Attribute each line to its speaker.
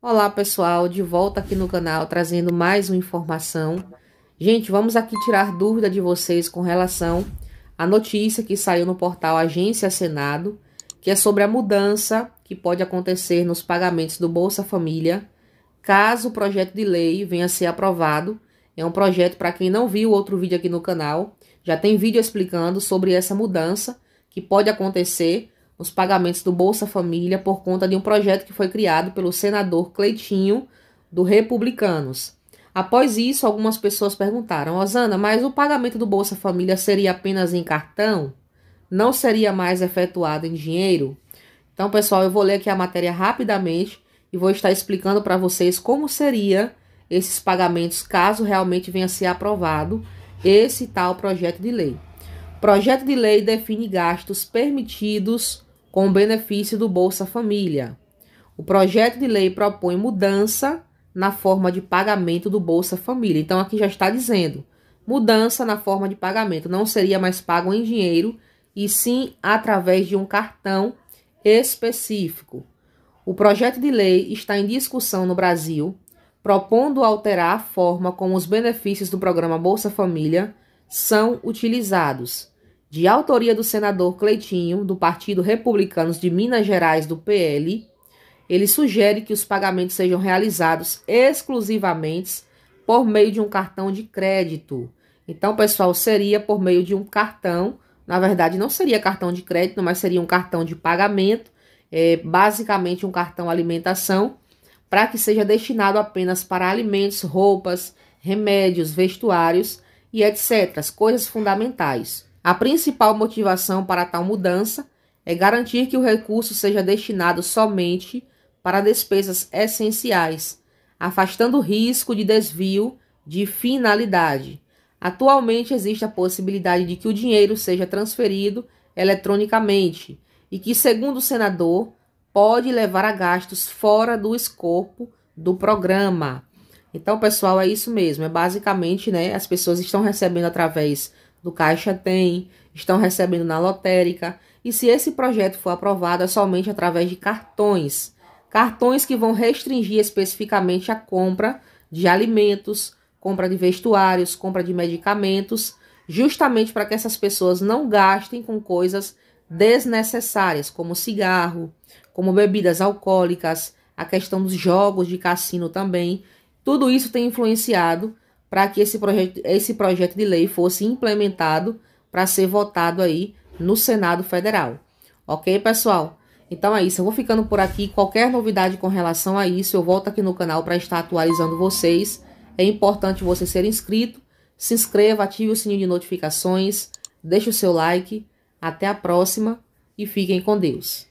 Speaker 1: Olá pessoal, de volta aqui no canal trazendo mais uma informação. Gente, vamos aqui tirar dúvida de vocês com relação à notícia que saiu no portal Agência Senado, que é sobre a mudança que pode acontecer nos pagamentos do Bolsa Família, caso o projeto de lei venha a ser aprovado. É um projeto para quem não viu outro vídeo aqui no canal, já tem vídeo explicando sobre essa mudança que pode acontecer os pagamentos do Bolsa Família por conta de um projeto que foi criado pelo senador Cleitinho do Republicanos. Após isso, algumas pessoas perguntaram: Osana, mas o pagamento do Bolsa Família seria apenas em cartão? Não seria mais efetuado em dinheiro? Então, pessoal, eu vou ler aqui a matéria rapidamente e vou estar explicando para vocês como seria esses pagamentos caso realmente venha a ser aprovado esse tal projeto de lei. Projeto de lei define gastos permitidos com o benefício do Bolsa Família. O projeto de lei propõe mudança na forma de pagamento do Bolsa Família. Então, aqui já está dizendo: mudança na forma de pagamento. Não seria mais pago em dinheiro, e sim através de um cartão específico. O projeto de lei está em discussão no Brasil, propondo alterar a forma como os benefícios do programa Bolsa Família são utilizados de autoria do senador Cleitinho, do Partido Republicanos de Minas Gerais, do PL, ele sugere que os pagamentos sejam realizados exclusivamente por meio de um cartão de crédito. Então, pessoal, seria por meio de um cartão. Na verdade, não seria cartão de crédito, mas seria um cartão de pagamento, é, basicamente um cartão alimentação, para que seja destinado apenas para alimentos, roupas, remédios, vestuários e etc. Coisas fundamentais. A principal motivação para tal mudança é garantir que o recurso seja destinado somente para despesas essenciais, afastando o risco de desvio de finalidade. Atualmente existe a possibilidade de que o dinheiro seja transferido eletronicamente e que, segundo o senador, pode levar a gastos fora do escopo do programa. Então, pessoal, é isso mesmo. É basicamente, né, as pessoas estão recebendo através do Caixa Tem, estão recebendo na lotérica. E se esse projeto for aprovado, é somente através de cartões. Cartões que vão restringir especificamente a compra de alimentos, compra de vestuários, compra de medicamentos, justamente para que essas pessoas não gastem com coisas desnecessárias, como cigarro, como bebidas alcoólicas, a questão dos jogos de cassino também. Tudo isso tem influenciado para que esse projeto, esse projeto de lei fosse implementado para ser votado aí no Senado Federal. Ok, pessoal? Então é isso, eu vou ficando por aqui. Qualquer novidade com relação a isso, eu volto aqui no canal para estar atualizando vocês. É importante você ser inscrito, se inscreva, ative o sininho de notificações, deixe o seu like. Até a próxima e fiquem com Deus.